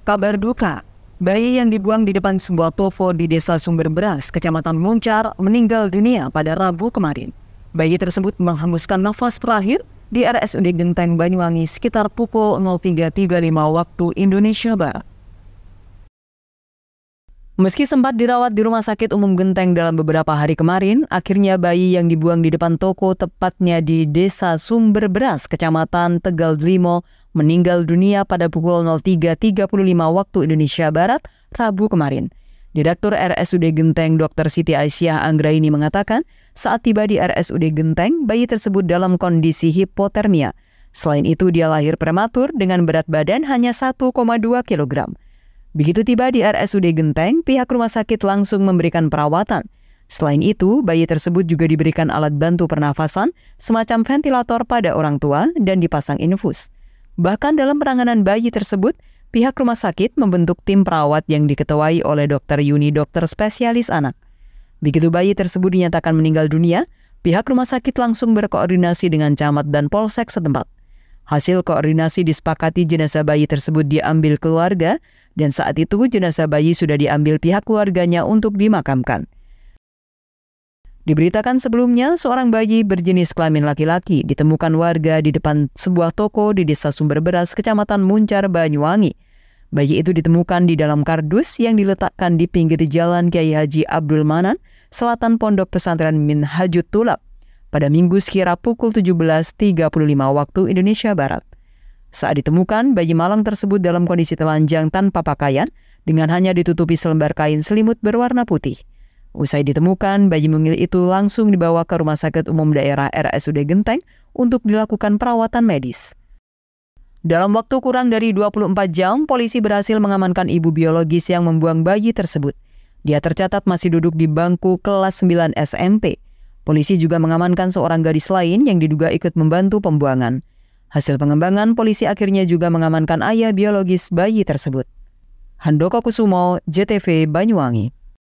Kabar duka, bayi yang dibuang di depan sebuah toko di desa Sumber Beras, Kecamatan Muncar, meninggal dunia pada Rabu kemarin. Bayi tersebut menghembuskan nafas terakhir di RSUD Genteng Banyuwangi sekitar pukul 03.35 waktu Indonesia Barat. Meski sempat dirawat di Rumah Sakit Umum Genteng dalam beberapa hari kemarin, akhirnya bayi yang dibuang di depan toko tepatnya di Desa Sumber Beras, Kecamatan Tegal Delimo, meninggal dunia pada pukul 03.35 waktu Indonesia Barat, Rabu kemarin. Direktur RSUD Genteng Dr. Siti Aisyah Anggraini mengatakan, saat tiba di RSUD Genteng, bayi tersebut dalam kondisi hipotermia. Selain itu, dia lahir prematur dengan berat badan hanya 1,2 kg. Begitu tiba di RSUD Genteng, pihak rumah sakit langsung memberikan perawatan. Selain itu, bayi tersebut juga diberikan alat bantu pernafasan, semacam ventilator pada orang tua, dan dipasang infus. Bahkan dalam penanganan bayi tersebut, pihak rumah sakit membentuk tim perawat yang diketuai oleh dokter Yuni dokter spesialis anak. Begitu bayi tersebut dinyatakan meninggal dunia, pihak rumah sakit langsung berkoordinasi dengan camat dan polsek setempat. Hasil koordinasi disepakati jenazah bayi tersebut diambil keluarga dan saat itu jenazah bayi sudah diambil pihak keluarganya untuk dimakamkan. Diberitakan sebelumnya, seorang bayi berjenis kelamin laki-laki ditemukan warga di depan sebuah toko di desa Sumber Beras, kecamatan Muncar, Banyuwangi. Bayi itu ditemukan di dalam kardus yang diletakkan di pinggir jalan Kiai Haji Abdul Manan, selatan Pondok Pesantren Minhajut Tulab, pada minggu sekira pukul 17.35 waktu Indonesia Barat. Saat ditemukan, bayi malang tersebut dalam kondisi telanjang tanpa pakaian, dengan hanya ditutupi selembar kain selimut berwarna putih. Usai ditemukan, bayi mungil itu langsung dibawa ke Rumah Sakit Umum Daerah RSUD Genteng untuk dilakukan perawatan medis. Dalam waktu kurang dari 24 jam, polisi berhasil mengamankan ibu biologis yang membuang bayi tersebut. Dia tercatat masih duduk di bangku kelas 9 SMP. Polisi juga mengamankan seorang gadis lain yang diduga ikut membantu pembuangan. Hasil pengembangan, polisi akhirnya juga mengamankan ayah biologis bayi tersebut. Handoko Kusumo, JTV Banyuwangi.